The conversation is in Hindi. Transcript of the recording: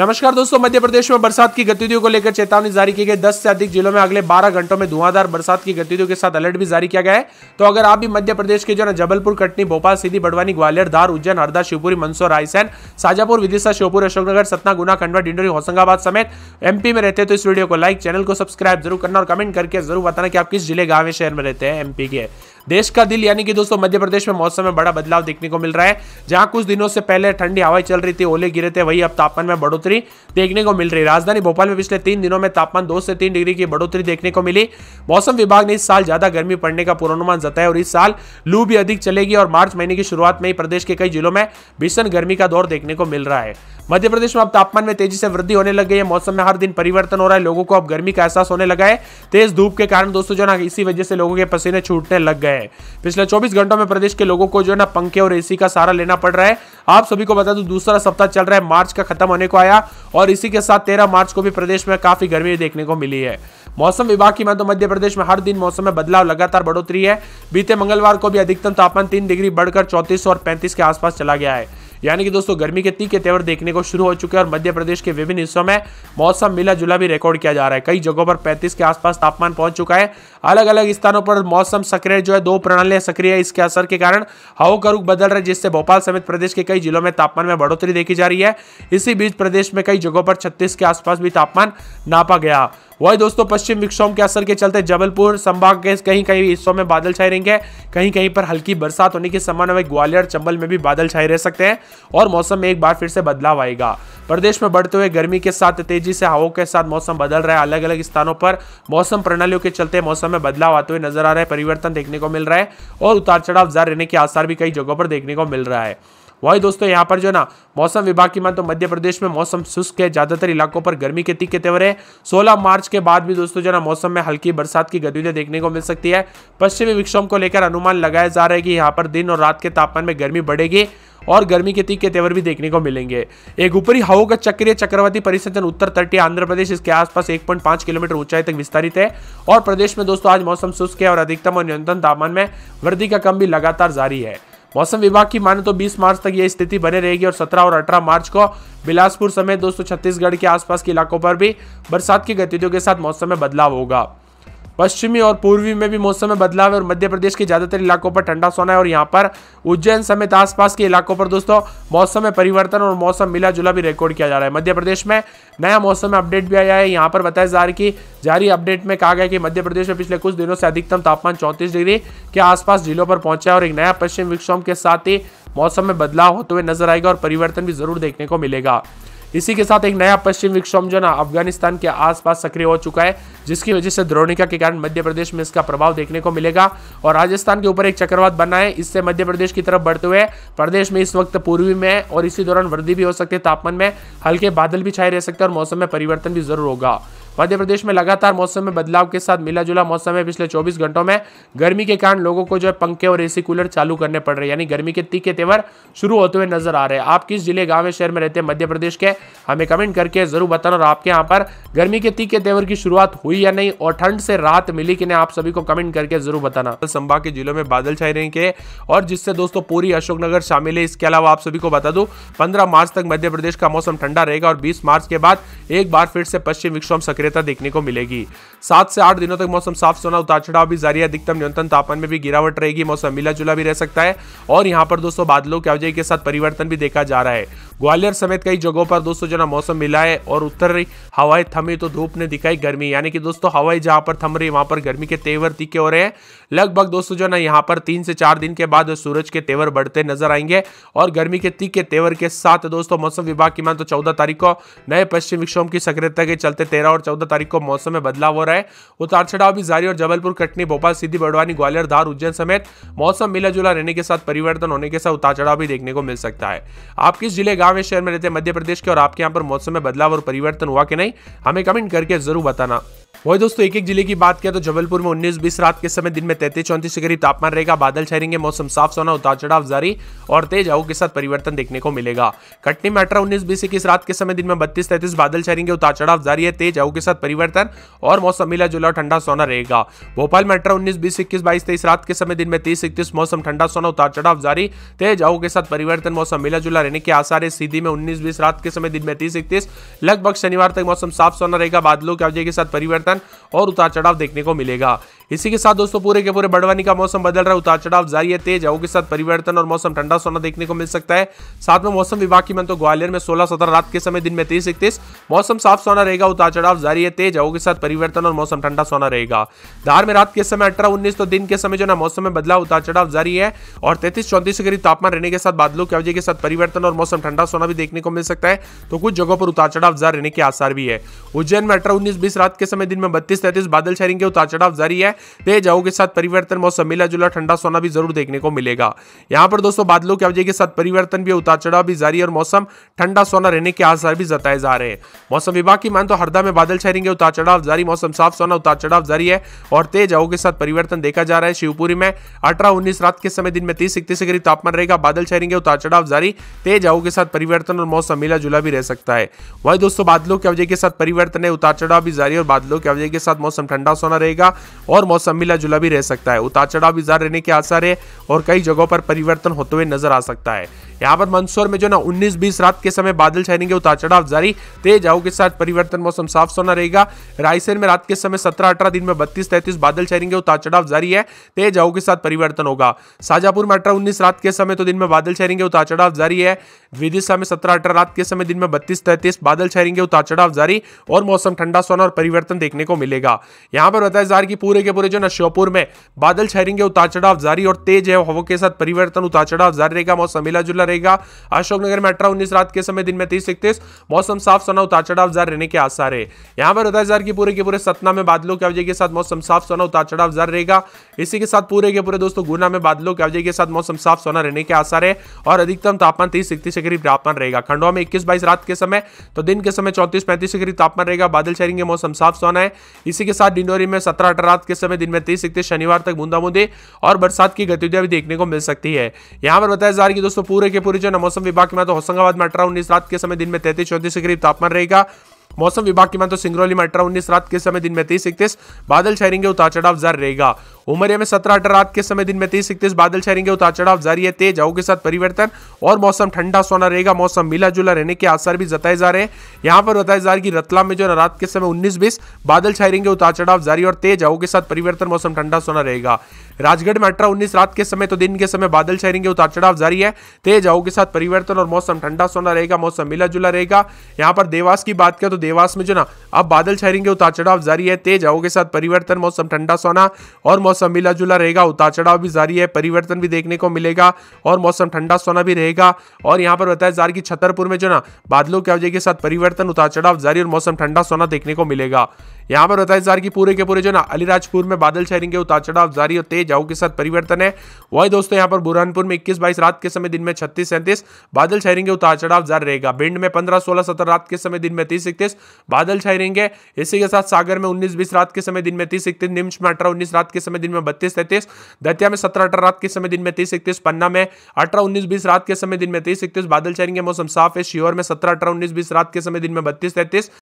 नमस्कार दोस्तों मध्य प्रदेश में बरसात की गतिविधियों को लेकर चेतावनी जारी की गई दस से अधिक जिलों में अगले बारह घंटों में धुआंधार बरसात की गतिविधियों के साथ अलर्ट भी जारी किया गया है तो अगर आप भी मध्य प्रदेश के जो ना जबलपुर कटनी भोपाल सीधी बड़वानी ग्वालियर धार उज्जैन हरदा शिवपुरी मंदसौर रायसेन साजापुर विदिशा श्योपुर अशोकनगर सतना गुना खंडवा डिंडोरी होशंगाबाद समेत एमपी में रहते तो इस वीडियो को लाइक चैनल को सब्सक्राइब जरूर करना और कमेंट करके जरूर बताना कि आप किस जिले गांव शहर में रहते हैं एमपी के देश का दिल यानी कि दोस्तों मध्य प्रदेश में मौसम में बड़ा बदलाव देखने को मिल रहा है जहां कुछ दिनों से पहले ठंडी हवाएं चल रही थी ओले गिरे थे वही अब तापमान में बढ़ोतरी देखने को मिल रही है राजधानी भोपाल में पिछले तीन दिनों में तापमान दो से तीन डिग्री की बढ़ोतरी देखने को मिली मौसम विभाग ने इस साल ज्यादा गर्मी पड़ने का पूर्वानुमान जताया और इस साल लू भी अधिक चलेगी और मार्च महीने की शुरुआत में ही प्रदेश के कई जिलों में भीषण गर्मी का दौर देखने को मिल रहा है मध्य प्रदेश में अब तापमान में तेजी से वृद्धि होने लग गई है मौसम में हर दिन परिवर्तन हो रहा है लोगों को अब गर्मी का एहसास होने लगा है तेज धूप के कारण दोस्तों जो ना इसी वजह से लोगों के पसीने छूटने लग गए है पिछले 24 घंटों में प्रदेश के लोगों को जो है ना पंखे और एसी का सहारा लेना पड़ रहा है आप सभी को बता दूं दूसरा सप्ताह चल रहा है मार्च का खत्म होने को आया और इसी के साथ तेरह मार्च को भी प्रदेश में काफी गर्मी देखने को मिली है मौसम विभाग की मान तो मध्य प्रदेश में हर दिन मौसम में बदलाव लगातार बढ़ोतरी है बीते मंगलवार को भी अधिकतम तापमान तीन डिग्री बढ़कर चौतीस और पैंतीस के आसपास चला गया है यानी कि दोस्तों गर्मी के तीखे तेवर देखने को शुरू हो चुके हैं और मध्य प्रदेश के विभिन्न हिस्सों में मौसम मिला जुला भी रिकॉर्ड किया जा रहा है कई जगहों पर पैंतीस के आसपास तापमान पहुंच चुका है अलग अलग स्थानों पर मौसम सक्रिय जो है दो प्रणालियां सक्रिय है इसके असर के कारण हवा का रुख बदल रहा है जिससे भोपाल समेत प्रदेश के कई जिलों में तापमान में बढ़ोतरी देखी जा रही है इसी बीच प्रदेश में कई जगहों पर छत्तीस के आसपास भी तापमान नापा गया वही दोस्तों पश्चिम विक्षोभ के असर के चलते जबलपुर संभाग के कहीं कहीं हिस्सों में बादल छाए रहेंगे कहीं कहीं पर हल्की बरसात होने के समान वही ग्वालियर चंबल में भी बादल छाए रह सकते हैं और मौसम में एक बार फिर से बदलाव आएगा प्रदेश में बढ़ते हुए गर्मी के साथ तेजी से हवाओं के साथ मौसम बदल रहा है अलग अलग स्थानों पर मौसम प्रणालियों के चलते मौसम में बदलाव आते हुए नजर आ रहे हैं परिवर्तन देखने को मिल रहा है और उतार चढ़ाव जारी रहने के आसार भी कई जगहों पर देखने को मिल रहा है वही दोस्तों यहाँ पर जो ना मौसम विभाग की मान तो मध्य प्रदेश में मौसम शुष्क है ज्यादातर इलाकों पर गर्मी के तीखे तेवर है सोलह मार्च के बाद भी दोस्तों जो ना मौसम में हल्की बरसात की गतिविधियां देखने को मिल सकती है पश्चिमी विक्षोभ को लेकर अनुमान लगाया जा रहा है कि यहाँ पर दिन और रात के तापमान में गर्मी बढ़ेगी और गर्मी के तीखे तेवर भी देखने को मिलेंगे एक ऊपरी हवा का चक्रीय चक्रवर्ती परिसंचन उत्तर तटीय आंध्र प्रदेश इसके आसपास 1.5 किलोमीटर ऊंचाई तक विस्तारित है और प्रदेश में दोस्तों आज मौसम शुष्क है और अधिकतम और न्यूनतम तापमान में वृद्धि का कम भी लगातार जारी है मौसम विभाग की माने तो 20 मार्च तक यह स्थिति बने रहेगी और 17 और 18 मार्च को बिलासपुर समेत दोस्तों छत्तीसगढ़ के आसपास के इलाकों पर भी बरसात की गतिविधियों के साथ मौसम में बदलाव होगा पश्चिमी और पूर्वी में भी मौसम में बदलाव है और मध्य प्रदेश के ज़्यादातर इलाकों पर ठंडा सोना है और यहाँ पर उज्जैन समेत आसपास के इलाकों पर दोस्तों मौसम में परिवर्तन और मौसम मिला जुला भी रिकॉर्ड किया जा रहा है मध्य प्रदेश में नया मौसम में अपडेट भी आया है यहाँ पर बताया जा रहा है कि जारी अपडेट में कहा गया कि मध्य प्रदेश में पिछले कुछ दिनों से अधिकतम तापमान चौंतीस डिग्री के आसपास जिलों पर पहुंचा है और एक नया पश्चिम विक्षोभ के साथ ही मौसम में बदलाव होते हुए नजर आएगा और परिवर्तन भी जरूर देखने को मिलेगा इसी के साथ एक नया पश्चिम विक्षोभ जो ना अफगानिस्तान के आसपास सक्रिय हो चुका है जिसकी वजह से द्रोणिका के कारण मध्य प्रदेश में इसका प्रभाव देखने को मिलेगा और राजस्थान के ऊपर एक चक्रवात बना है इससे मध्य प्रदेश की तरफ बढ़ते हुए प्रदेश में इस वक्त पूर्वी में और इसी दौरान वृद्धि भी हो सकती है तापमान में हल्के बादल भी छाए रह सकते हैं और मौसम में परिवर्तन भी जरूर होगा मध्य प्रदेश में लगातार मौसम में बदलाव के साथ मिला जुला मौसम है पिछले 24 घंटों में गर्मी के कारण लोगों को जो है पंखे और एसी कूलर चालू करने पड़ रहे हैं यानी गर्मी के तीखे तेवर शुरू होते हुए नजर आ रहे हैं आप किस जिले गाँव शहर में रहते हैं मध्य प्रदेश के हमें कमेंट करके जरूर बताना और आपके यहाँ पर गर्मी के तीखे तेवर की शुरुआत हुई या नहीं और ठंड से राहत मिली कि नहीं आप सभी को कमेंट करके जरूर बताना संभाग के जिलों में बादल छाए के और जिससे दोस्तों पूरी अशोकनगर शामिल है इसके अलावा आप सभी को बता दू पंद्रह मार्च तक मध्य प्रदेश का मौसम ठंडा रहेगा और बीस मार्च के बाद एक बार फिर से पश्चिम विक्षोभ सक्रिय सक्रियता देखने को मिलेगी सात से आठ दिनों तक मौसम साफ सोना उतार चढ़ाव भी जारी है अधिकतम न्यूनतम तापमान में भी गिरावट रहेगी मौसम मिला जुला भी रह सकता है और यहाँ पर दोस्तों बादलों के अवजय के साथ परिवर्तन भी देखा जा रहा है ग्वालियर समेत कई जगहों पर दोस्तों जो ना मौसम मिला है और उत्तरी हवाएं थमी तो धूप ने दिखाई गर्मी यानी कि दोस्तों हवाएं जहां पर थम रही वहां पर गर्मी के तेवर तीखे हो रहे हैं लगभग दोस्तों जो ना यहाँ पर तीन से चार दिन के बाद सूरज के तेवर बढ़ते नजर आएंगे और गर्मी के तीखे तेवर के साथ दोस्तों मौसम विभाग की मान तो चौदह तारीख को नए पश्चिम विक्षोभ की सक्रियता के चलते तेरह और चौदह तारीख को मौसम में बदलाव हो रहा है उतार चढ़ाव भी जारी और जबलपुर कटनी भोपाल सीधी बड़वानी ग्वालियर धार उज्जैन समेत मौसम मिला जुला रहने के साथ परिवर्तन होने के साथ उतार चढ़ाव भी देखने को मिल सकता है आप किस जिले का जावेद शहर में रहते मध्य प्रदेश के और आपके यहाँ पर मौसम में बदलाव और परिवर्तन हुआ कि नहीं हमें कमेंट करके जरूर बताना वही दोस्तों एक एक जिले की बात करें तो जबलपुर में 19-20 रात के समय दिन में तैतीस चौंतीस के करीब तापमान रहेगा बादल छहेंगे मौसम साफ सोना उतार चढ़ाव जारी और तेज हवा के साथ परिवर्तन देखने को मिलेगा कटनी में अठारह उन्नीस बीस इक्कीस रात के समय दिन में बत्तीस तैतीस बादल छहरेंगे उतार चढ़ाव जारी है तेज हवा के साथ परिवर्तन और मौसम मिला जुला ठंडा सोना रहेगा भोपाल में अठारह उन्नीस बीस इक्कीस बाईस तेईस रात के समय दिन में तीस इकतीस मौसम ठंडा सोना उतार चढ़ाव जारी तेज हवा के साथ परिवर्तन मौसम मिला जुला रहने के आसार है सीधी में उन्नीस बीस रात के समय दिन में तीस इकतीस लगभग शनिवार तक मौसम साफ सोना रहेगा बादलों की अवजय के साथ परिवर्तन परिवर्तन और उतार चढ़ाव देखने को मिलेगा इसी के साथ दोस्तों पूरे के पूरे बड़वानी का मौसम बदल रहा है उतार चढ़ाव जारी है तेज हवाओं के साथ परिवर्तन और मौसम ठंडा सोना देखने को मिल सकता है साथ में मौसम विभाग की मन तो ग्वालियर में सोलह सत्रह रात के समय दिन में तेईस इकतीस मौसम साफ सोना रहेगा उतार चढ़ाव जारी है तेज हवाओं के साथ परिवर्तन और मौसम ठंडा सोना रहेगा धार में रात के समय अठारह उन्नीस तो दिन के समय जो ना मौसम में बदलाव उतार चढ़ाव जारी है और तैतीस चौंतीस डिग्री तापमान रहने के साथ बादलों की अवधि के साथ परिवर्तन और मौसम ठंडा सोना भी देखने को मिल सकता है तो कुछ जगहों पर उतार चढ़ाव जारी रहने के आसार भी है उज्जैन में अठारह उन्नीस बीस रात के समय दिन में बत्तीस तैतीस बादल छाएंगे उतार चढ़ाव जारी है तेज हवाओं के साथ परिवर्तन मौसम मिला जुला ठंडा सोना भी जरूर देखने को मिलेगा यहाँ पर दोस्तों बादलों की अवजय के साथ परिवर्तन भी उतार चढ़ाव भी जारी और मौसम ठंडा सोना रहने के आसार भी जताए जा रहे हैं मौसम विभाग की मान तो हरदा में बादल छहरेंगे उतार चढ़ाव जारी मौसम साफ सोना उतार चढ़ाव जारी है और तेज हवाओं के साथ परिवर्तन देखा जा रहा है शिवपुरी में अठारह उन्नीस रात के समय दिन में तीस इकतीस डिग्री तापमान रहेगा बादल छहरेंगे उतार चढ़ाव जारी तेज हवाओं के साथ परिवर्तन और मौसम मिला जुला भी रह सकता है वही दोस्तों बादलों के अवजय के साथ परिवर्तन है उतार चढ़ाव भी जारी और बादलों के अवजय के साथ मौसम ठंडा सोना रहेगा और मौसम मिला जुला भी रह सकता है उतार चढ़ाव भी ज्यादा रहने के आसार है और कई जगहों पर परिवर्तन होते हुए नजर आ सकता है यहाँ पर मंदसौर में जो ना 19-20 रात के समय बादल छाएंगे उतार चढ़ाव जारी तेज हवा के साथ परिवर्तन मौसम साफ सोना रहेगा रायसेन में रात के समय 17-18 दिन में 32-33 बादल छाएंगे उतार चढ़ाव जारी है तेज हवा के साथ परिवर्तन होगा शाहजहापुर में अठारह उन्नीस रात के समय तो दिन में बादल छाएंगे उतार चढ़ाव जारी है विदिशा में सत्रह अठारह रात के समय दिन में बत्तीस तैतीस बादल छाएंगे उतार चढ़ाव जारी और मौसम ठंडा सोना और परिवर्तन देखने को मिलेगा यहाँ पर बताया जा रहा है कि पूरे के कॉर्पोरेशन और श्योपुर में बादल छायरेंगे उतार चढ़ाव जारी और तेज है हवा के साथ परिवर्तन उतार चढ़ाव जारी रहेगा मौसम मिला जुला रहेगा अशोकनगर में अठारह उन्नीस रात के समय दिन में तीस इकतीस मौसम साफ सोना उतार चढ़ाव जारी रहने के आसार है यहाँ पर उदय जार की पूरे के पूरे सतना में बादलों की अवजय के साथ मौसम साफ सोना उतार चढ़ाव जारी रहेगा इसी के साथ पूरे के पूरे दोस्तों गुना में बादलों के अवजय के साथ मौसम साफ सोना रहने के आसार है और अधिकतम तापमान तीस इकतीस के करीब तापमान रहेगा खंडवा में इक्कीस बाईस रात के समय तो दिन के समय चौंतीस पैंतीस के करीब तापमान रहेगा बादल छाएंगे मौसम साफ सोना है इसी के साथ डिंडोरी में सत्रह अठारह रात के समय समय दिन में तेईस इकतीस शनिवार तक बूंदा बूंदी और बरसात की गतिविधियां भी देखने को मिल सकती है यहाँ पर बताया जा रहा है कि दोस्तों पूरे के पूरे जो मौसम विभाग की मैं तो होशंगाबाद में अठारह उन्नीस रात के समय दिन में तैतीस चौतीस के करीब तापमान रहेगा मौसम विभाग की मान तो सिंगरौली में अठारह उन्नीस रात के समय दिन में तीस इकतीस बादल छहरेंगे उतार चढ़ाव जारी रहेगा उमरिया में सत्रह अठारह रात के समय दिन में तेईस इकतीस बादल छहेंगे उतार चढ़ाव जारी है तेज हवा के साथ परिवर्तन और मौसम ठंडा सोना रहेगा मौसम मिला जुला रहने के आसार भी जताए जा रहे हैं यहाँ पर बताया जा रहा है कि रतला में जो है रात के समय उन्नीस बीस बादल छहेंगे उतार चढ़ाव जारी और तेज हवा के साथ परिवर्तन मौसम ठंडा सोना रहेगा राजगढ़ में अठारह उन्नीस रात के समय तो दिन के समय बादल छहेंगे उतार चढ़ाव जारी है तेज हवा के साथ परिवर्तन और मौसम ठंडा सोना रहेगा मौसम मिला जुला रहेगा यहाँ पर देवास की बात करें तो देवास में जो ना अब बादल छहेंगे उतार चढ़ाव जारी है तेज आओ के साथ परिवर्तन मौसम ठंडा सोना और मौसम मौसम मिला जुला रहेगा उतार चढ़ाव भी जारी है परिवर्तन भी देखने को मिलेगा और मौसम ठंडा सोना भी रहेगा और यहाँ पर बताया जा रहा कि छतरपुर में जो ना बादलों की अवजय के साथ परिवर्तन उतार चढ़ाव जारी और मौसम ठंडा सोना देखने को मिलेगा यहाँ पर बताया जा रहा कि पूरे के पूरे जो ना अलीराजपुर में बादल छहरी के उतार चढ़ाव जारी और तेज हवा के साथ परिवर्तन है वही दोस्तों यहाँ पर बुरहानपुर में इक्कीस बाईस रात के समय दिन में छत्तीस सैंतीस बादल छहरी के उतार चढ़ाव जारी रहेगा भिंड में पंद्रह सोलह सत्रह रात के समय दिन में तीस इकतीस बादल छहरेंगे इसी के साथ सागर में उन्नीस बीस रात के समय दिन में तीस इकतीस निम्स में अठारह उन्नीस रात के समय दिन में बत्तीस तैतीस दतिया में सत्रह अठारह रात के समय दिन में तीस इकतीस पन्ना में अठारह उन्नीस बीस रात के समय दिन में तीस इकतीस बादल के मौसम साफ है शियोर में सत्रह अठारह उन्नीस बीस रात के समय दिन में बत्तीस तैतीस